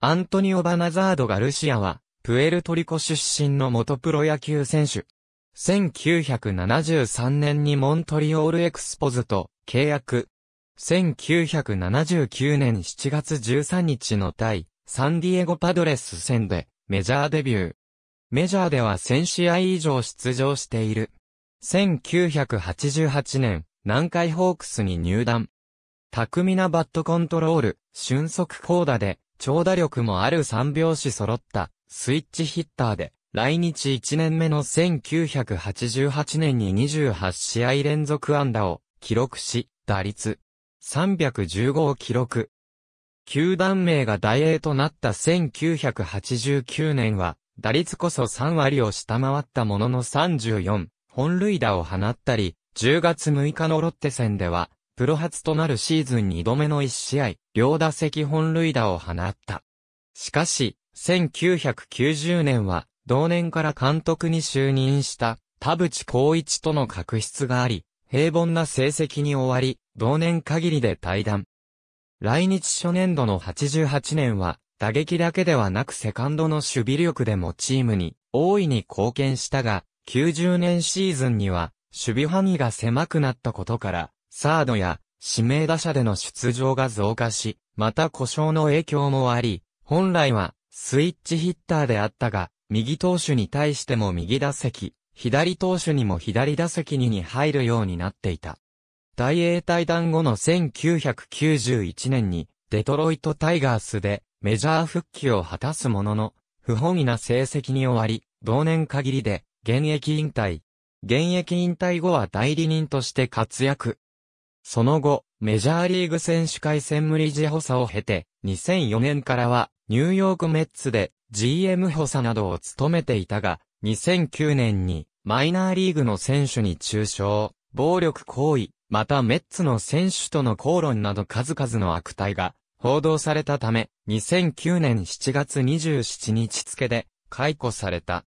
アントニオ・バナザード・ガルシアは、プエルトリコ出身の元プロ野球選手。1973年にモントリオールエクスポズと契約。1979年7月13日の対サンディエゴパドレス戦でメジャーデビュー。メジャーでは1000試合以上出場している。1988年、南海ホークスに入団。巧みなバットコントロール、俊足高打で長打力もある3拍子揃ったスイッチヒッターで、来日1年目の1988年に28試合連続安打を記録し、打率315を記録。球団名が大英となった1989年は、打率こそ3割を下回ったものの34、本塁打を放ったり、10月6日のロッテ戦では、プロ初となるシーズン2度目の1試合、両打席本塁打を放った。しかし、1990年は、同年から監督に就任した、田淵光一との確執があり、平凡な成績に終わり、同年限りで退団。来日初年度の88年は、打撃だけではなくセカンドの守備力でもチームに大いに貢献したが、90年シーズンには、守備範囲が狭くなったことから、サードや指名打者での出場が増加し、また故障の影響もあり、本来はスイッチヒッターであったが、右投手に対しても右打席、左投手にも左打席にに入るようになっていた。大英退団後の1991年に、デトロイトタイガースでメジャー復帰を果たすものの、不本意な成績に終わり、同年限りで現役引退。現役引退後は代理人として活躍。その後、メジャーリーグ選手会専務理事補佐を経て、2004年からは、ニューヨークメッツで GM 補佐などを務めていたが、2009年にマイナーリーグの選手に中傷、暴力行為、またメッツの選手との口論など数々の悪態が報道されたため、2009年7月27日付で解雇された。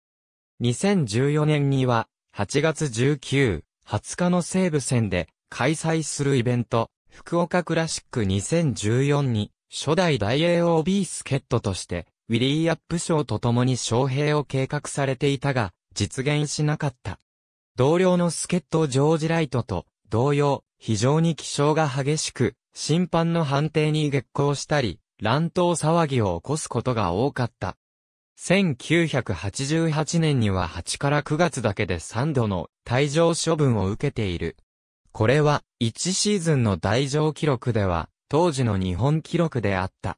2014年には8月19、20日の西部戦で開催するイベント、福岡クラシック2014に、初代大英 OB 助っ人として、ウィリー・アップ賞と共に招聘を計画されていたが、実現しなかった。同僚の助っ人ジョージ・ライトと、同様、非常に気象が激しく、審判の判定に激行したり、乱闘騒ぎを起こすことが多かった。1988年には8から9月だけで3度の退場処分を受けている。これは、1シーズンの台上記録では、当時の日本記録であった。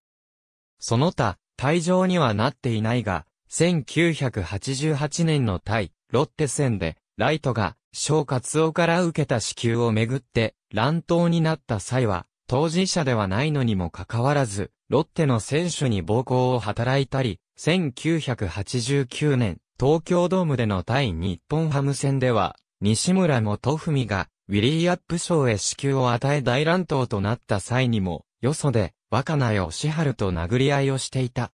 その他、退場にはなっていないが、1988年の対、ロッテ戦で、ライトが、小活夫から受けた支給をめぐって、乱闘になった際は、当事者ではないのにもかかわらず、ロッテの選手に暴行を働いたり、1989年、東京ドームでの対日本ハム戦では、西村元文がウィリーアップ賞へ支給を与え大乱闘となった際にも、よそで、若菜義春と殴り合いをしていた。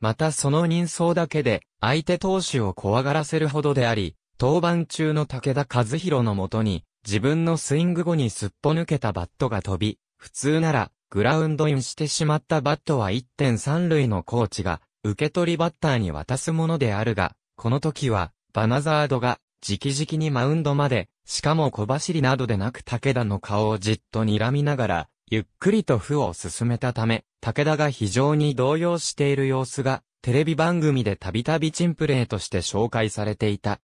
またその人相だけで、相手投手を怖がらせるほどであり、登板中の武田和弘のもとに、自分のスイング後にすっぽ抜けたバットが飛び、普通なら、グラウンドインしてしまったバットは1.3塁のコーチが、受け取りバッターに渡すものであるが、この時は、バナザードが、直々にマウンドまで、しかも小走りなどでなく武田の顔をじっと睨みながら、ゆっくりと歩を進めたため、武田が非常に動揺している様子が、テレビ番組でたびたびチンプレーとして紹介されていた。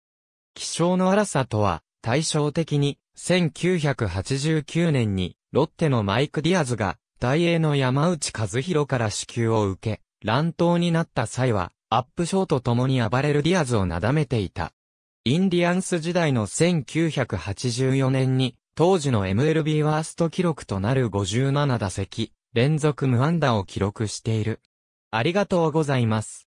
気象の荒さとは、対照的に、1989年に、ロッテのマイク・ディアズが、大英の山内和弘から支給を受け、乱闘になった際は、アップショーと共に暴れるディアズをなだめていた。インディアンス時代の1984年に、当時の MLB ワースト記録となる57打席、連続無安打を記録している。ありがとうございます。